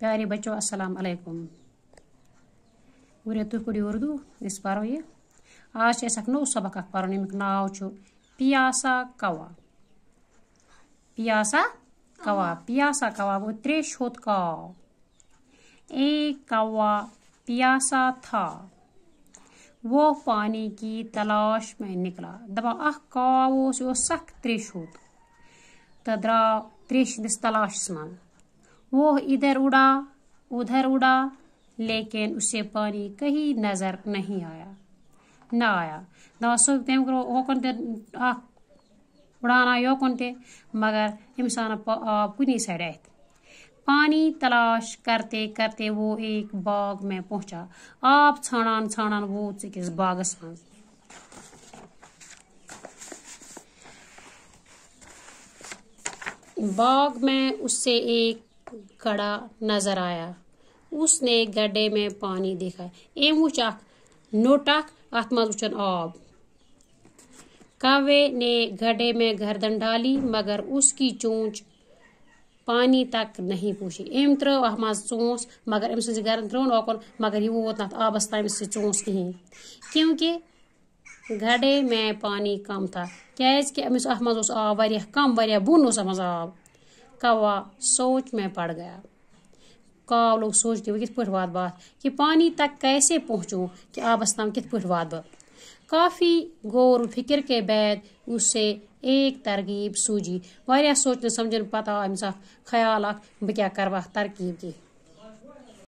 प्यारे बच्चों अस्सलाम वालेकुम उरे तु तो उर्दू इस पारो ये आज ऐसा नो सबक अख पारो निमिक नाव छु पियासा कवा पियासा कवा हाँ। पियासा कवा वो त्रेश होत ए कवा पियासा था वो पानी की तलाश में निकला दबा अख कवा सख त्रेश होत तो द्रा त्रेश दिस तलाश मन वो इधर उड़ा उधर उड़ा लेकिन उसे पानी कहीं नज़र नहीं आया ना आया दोस्तों तम होकन ते उड़ाना योकन ते मगर इंसान आप कुनी साइड आते पानी तलाश करते करते वो एक बाग में पहुंचा आप छाणान छाणान वो किस बागस में बाग में उससे एक गड्ढा नजर आया उसने गड्ढे में पानी देखा एम वो चाक नोट अत मज वुचन आब कावे ने गड्ढे में गर्दन डाली मगर उसकी चोंच पानी तक नहीं पूछी एम त्रो अम चूस मगर एम सज गर्दन त्रोन ओकुन मगर यह वो नत आबस तम से चूस कहीं क्योंकि गड्ढे में पानी कम था क्या अमिस अह मज आब कम बुन अह मज आब कौवा सोच में पड़ गया कौ लोग सोचते वह कित पे वात बात कि पानी तक कैसे पहुंचू कि आबस तम कित पे वात बह काफ़ी गौर फिक्र के बाद उससे एक तरकीब सूझी वह सोचने समझन पता अम्स ख्याल बह क्या करवा तरकीब की